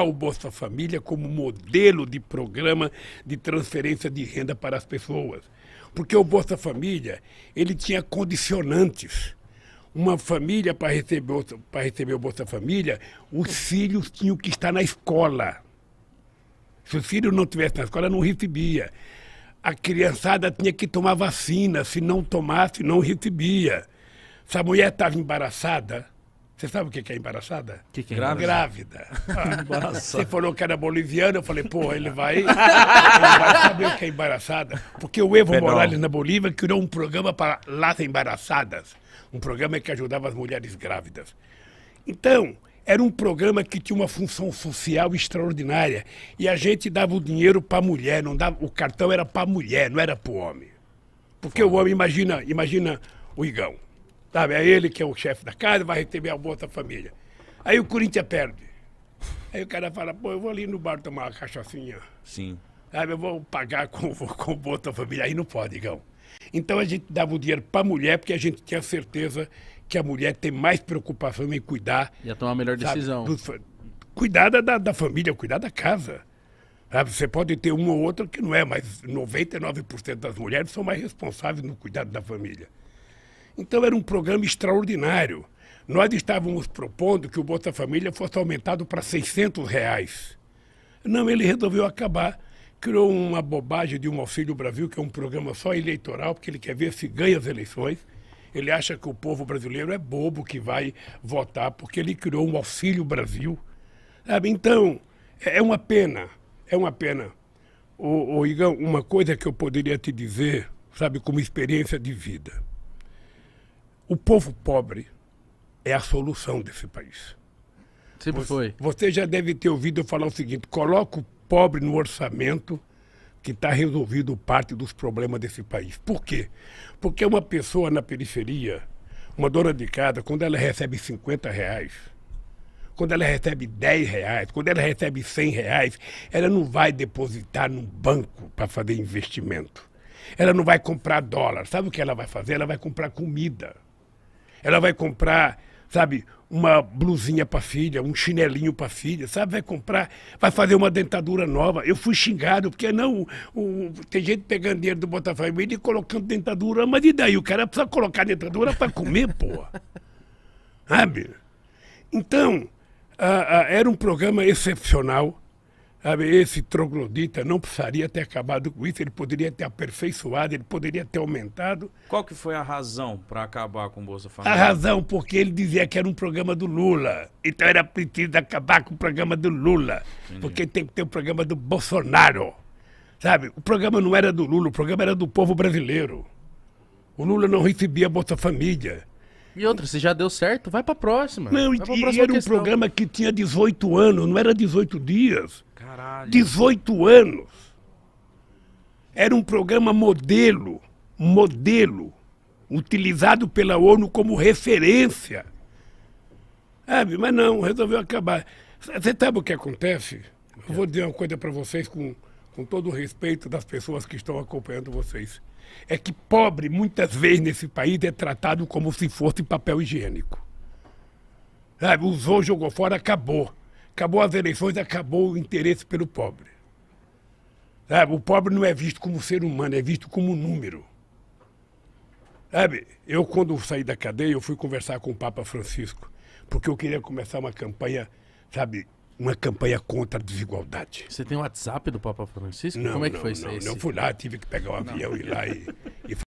o Bolsa Família como modelo de programa de transferência de renda para as pessoas. Porque o Bolsa Família, ele tinha condicionantes. Uma família, para receber, para receber o Bolsa Família, os filhos tinham que estar na escola. Se o filho não estivesse na escola, não recebia. A criançada tinha que tomar vacina, se não tomasse, não recebia. Se a mulher estava embaraçada, você sabe o que é embaraçada? Que que é grávida. grávida. Ah, você falou que era boliviano, eu falei, porra, ele vai, ele vai saber o que é embaraçada. Porque o Evo Penal. Morales na Bolívia criou um programa para las embaraçadas. Um programa que ajudava as mulheres grávidas. Então, era um programa que tinha uma função social extraordinária. E a gente dava o dinheiro para a mulher, não dava, o cartão era para a mulher, não era para o homem. Porque Fala. o homem, imagina, imagina o Igão. Sabe, é ele que é o chefe da casa, vai receber a outra Família. Aí o Corinthians perde. Aí o cara fala, pô, eu vou ali no bar tomar uma cachaçinha. Sim. Sabe, eu vou pagar com, com o Bolsa Família. Aí não pode, Igão. Então a gente dava o dinheiro para a mulher, porque a gente tinha certeza que a mulher tem mais preocupação em cuidar. Ia tomar a melhor sabe, decisão. Do, cuidar da, da família, cuidar da casa. você pode ter uma ou outra que não é, mas 99% das mulheres são mais responsáveis no cuidado da família. Então era um programa extraordinário. Nós estávamos propondo que o Bolsa Família fosse aumentado para 600 reais. Não, ele resolveu acabar. Criou uma bobagem de um Auxílio Brasil, que é um programa só eleitoral, porque ele quer ver se ganha as eleições. Ele acha que o povo brasileiro é bobo que vai votar, porque ele criou um Auxílio Brasil. Sabe? Então, é, é uma pena, é uma pena. Ô, ô Igão, uma coisa que eu poderia te dizer, sabe, como experiência de vida. O povo pobre é a solução desse país. Sempre você, foi. Você já deve ter ouvido eu falar o seguinte: coloca o pobre no orçamento que está resolvido parte dos problemas desse país. Por quê? Porque uma pessoa na periferia, uma dona de casa, quando ela recebe 50 reais, quando ela recebe 10 reais, quando ela recebe 100 reais, ela não vai depositar num banco para fazer investimento. Ela não vai comprar dólar. Sabe o que ela vai fazer? Ela vai comprar comida. Ela vai comprar, sabe, uma blusinha para filha, um chinelinho para filha, sabe? Vai comprar, vai fazer uma dentadura nova. Eu fui xingado, porque não, o, tem gente pegando dinheiro do Botafogo e colocando dentadura, mas e daí? O cara precisa colocar dentadura para comer, porra. Sabe? Então, era um programa excepcional. Esse troglodita não precisaria ter acabado com isso, ele poderia ter aperfeiçoado, ele poderia ter aumentado. Qual que foi a razão para acabar com o Bolsa Família? A razão, porque ele dizia que era um programa do Lula. Então era preciso acabar com o programa do Lula, Entendi. porque tem que ter o programa do Bolsonaro. Sabe, o programa não era do Lula, o programa era do povo brasileiro. O Lula não recebia Bolsa Família. E outra, se já deu certo, vai para a próxima. Não, e, próxima era questão. um programa que tinha 18 anos, não era 18 dias. Caralho. 18 anos. Era um programa modelo, modelo, utilizado pela ONU como referência. Sabe? Mas não, resolveu acabar. Você sabe o que acontece? Eu vou dizer uma coisa para vocês com, com todo o respeito das pessoas que estão acompanhando vocês. É que pobre, muitas vezes, nesse país é tratado como se fosse papel higiênico. Sabe? Usou, jogou fora, acabou. Acabou as eleições, acabou o interesse pelo pobre. Sabe? O pobre não é visto como ser humano, é visto como número. Sabe? Eu, quando saí da cadeia, eu fui conversar com o Papa Francisco, porque eu queria começar uma campanha, sabe, uma campanha contra a desigualdade. Você tem o WhatsApp do Papa Francisco? Não, Como é que não, foi isso? Não, fui lá, tive que pegar o um avião e ir lá e, e